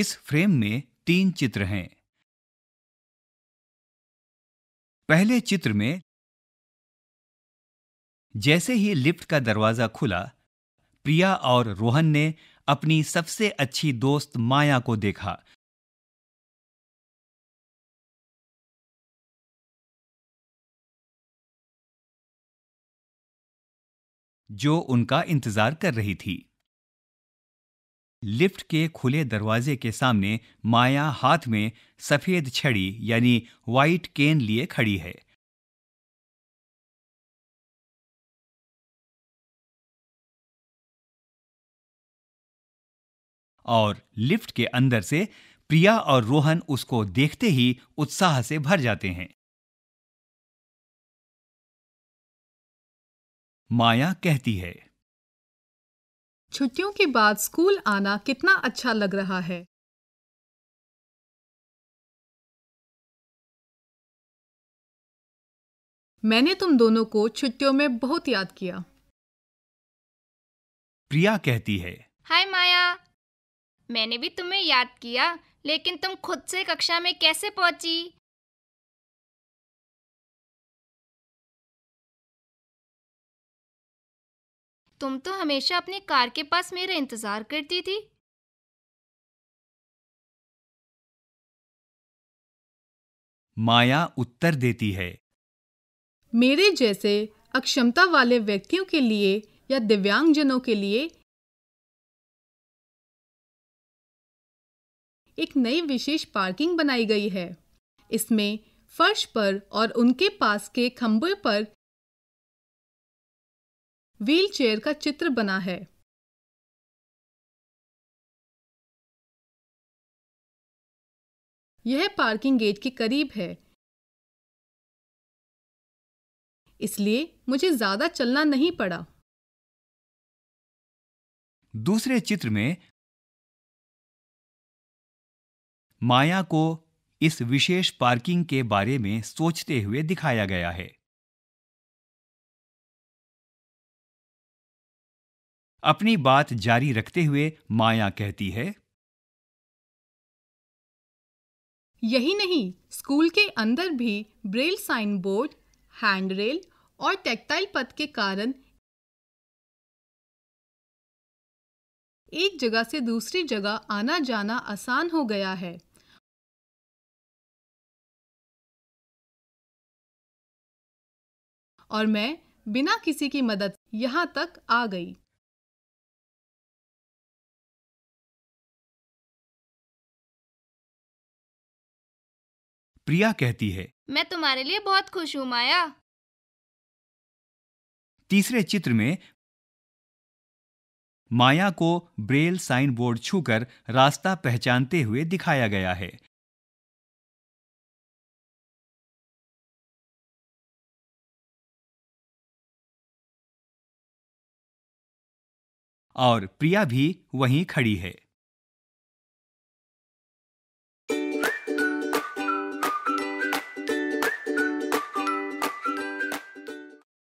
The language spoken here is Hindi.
इस फ्रेम में तीन चित्र हैं पहले चित्र में जैसे ही लिफ्ट का दरवाजा खुला प्रिया और रोहन ने अपनी सबसे अच्छी दोस्त माया को देखा जो उनका इंतजार कर रही थी लिफ्ट के खुले दरवाजे के सामने माया हाथ में सफेद छड़ी यानी व्हाइट केन लिए खड़ी है और लिफ्ट के अंदर से प्रिया और रोहन उसको देखते ही उत्साह से भर जाते हैं माया कहती है छुट्टियों के बाद स्कूल आना कितना अच्छा लग रहा है मैंने तुम दोनों को छुट्टियों में बहुत याद किया प्रिया कहती है हाय माया मैंने भी तुम्हें याद किया लेकिन तुम खुद से कक्षा में कैसे पहुंची तुम तो हमेशा अपनी कार के पास मेरा इंतज़ार करती थी माया उत्तर देती है मेरे जैसे अक्षमता वाले व्यक्तियों के लिए या दिव्यांगजनों के लिए एक नई विशेष पार्किंग बनाई गई है इसमें फर्श पर और उनके पास के खंभे पर व्हील चेयर का चित्र बना है यह पार्किंग गेट के करीब है इसलिए मुझे ज्यादा चलना नहीं पड़ा दूसरे चित्र में माया को इस विशेष पार्किंग के बारे में सोचते हुए दिखाया गया है अपनी बात जारी रखते हुए माया कहती है यही नहीं स्कूल के अंदर भी braille sign board hand rail और टेक्टाइल पथ के कारण एक जगह से दूसरी जगह आना जाना आसान हो गया है और मैं बिना किसी की मदद यहाँ तक आ गई प्रिया कहती है मैं तुम्हारे लिए बहुत खुश हूँ माया तीसरे चित्र में माया को ब्रेल साइन बोर्ड छूकर रास्ता पहचानते हुए दिखाया गया है और प्रिया भी वहीं खड़ी है